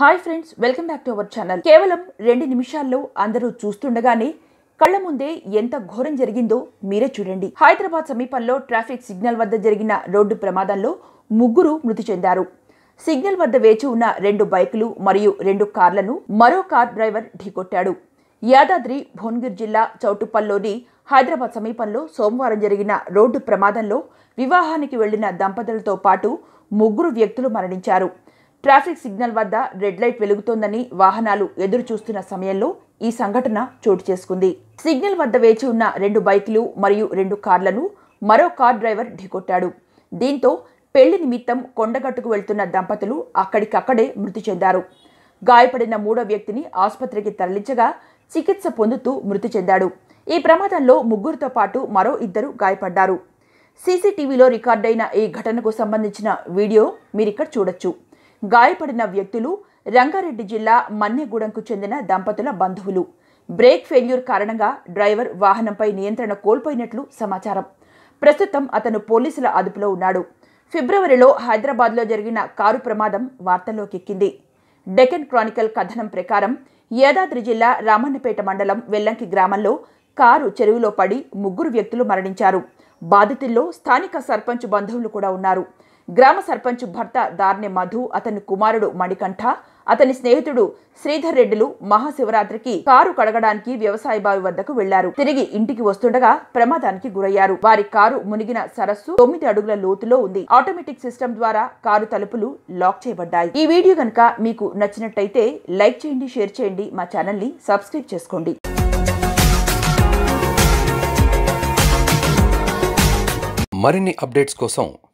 hi friends welcome back to our channel కేవలం రెండు నిమిషాల్లో అందరూ చూస్తుండగానే కళ్ళ ముందే ఎంత ఘోరం జరిగిందో మీరే చూడండి హైదరాబాద్ సమీపంలో ట్రాఫిక్ సిగ్నల్ వద్ద జరిగిన రోడ్డు ప్రమాదంలో ముగ్గురు మృతి చెందారు సిగ్నల్ వద్ద వేచి ఉన్న రెండు బైకులు మరియు రెండు కార్లను మరో కార్ డ్రైవర్ ఢీకొట్టాడు యాదాద్రి భువనగిరి జిల్లా చౌటుప్పల్లోని హైదరాబాద్ సమీపంలో సోమవారం జరిగిన రోడ్డు ప్రమాదంలో వివాహానికి వెళ్లిన దంపతులతో పాటు ముగ్గురు వ్యక్తులు మరణించారు ట్రాఫిక్ సిగ్నల్ వద్ద రెడ్ లైట్ వెలుగుతోందని వాహనాలు ఎదురు చూస్తున్న సమయంలో ఈ సంఘటన చోటు చేసుకుంది సిగ్నల్ వద్ద వేచి ఉన్న రెండు బైకులు మరియు రెండు కార్లను మరో కార్ డ్రైవర్ ఢీకొట్టాడు దీంతో పెళ్లి నిమిత్తం కొండగట్టుకు వెళ్తున్న దంపతులు అక్కడికక్కడే మృతి చెందారు గాయపడిన మూడో వ్యక్తిని ఆసుపత్రికి తరలించగా చికిత్స పొందుతూ మృతి చెందాడు ఈ ప్రమాదంలో ముగ్గురితో పాటు మరో ఇద్దరు గాయపడ్డారు సీసీటీవీలో రికార్డైన ఈ ఘటనకు సంబంధించిన వీడియో మీరిక్కడ చూడొచ్చు గాయపడిన వ్యక్తులు రంగారెడ్డి జిల్లా మన్నెగూడెంకు చెందిన దంపతుల బంధువులు బ్రేక్ ఫెయిల్యూర్ కారణంగా డ్రైవర్ వాహనంపై నియంత్రణ కోల్పోయినట్లు సమాచారం ప్రస్తుతం అతను పోలీసుల అదుపులో ఉన్నాడు ఫిబ్రవరిలో హైదరాబాద్లో జరిగిన కారు ప్రమాదం వార్తల్లోకెక్కింది డెకన్ క్రానికల్ కథనం ప్రకారం యాదాద్రి జిల్లా రామన్నపేట మండలం వెల్లంకి గ్రామంలో కారు చెరువులో పడి ముగ్గురు వ్యక్తులు మరణించారు బాధితుల్లో స్థానిక సర్పంచ్ బంధువులు కూడా ఉన్నారు గ్రామ సర్పంచ్ భర్త దార్నె మధు అతని కుమారుడు మణికంఠ అతని స్నేహితుడు శ్రీధర్ రెడ్డిలు మహాశివరాత్రికి కారు కడగడానికి వ్యవసాయ బావి వద్దకు వెళ్లారు తిరిగి ఇంటికి వస్తుండగా ప్రమాదానికి గురయ్యారు వారి కారు మునిగిన సరస్సు తొమ్మిది అడుగుల లోతులో ఉంది ఆటోమేటిక్ సిస్టమ్ ద్వారా కారు తలుపులు లాక్ చేయబడ్డాయి ఈ వీడియో కనుక మీకు నచ్చినట్టయితే లైక్ చేయండి షేర్ చేయండి మా ఛానల్ ని సబ్స్క్రైబ్ చేసుకోండి మరిన్ని అప్డేట్స్ కోసం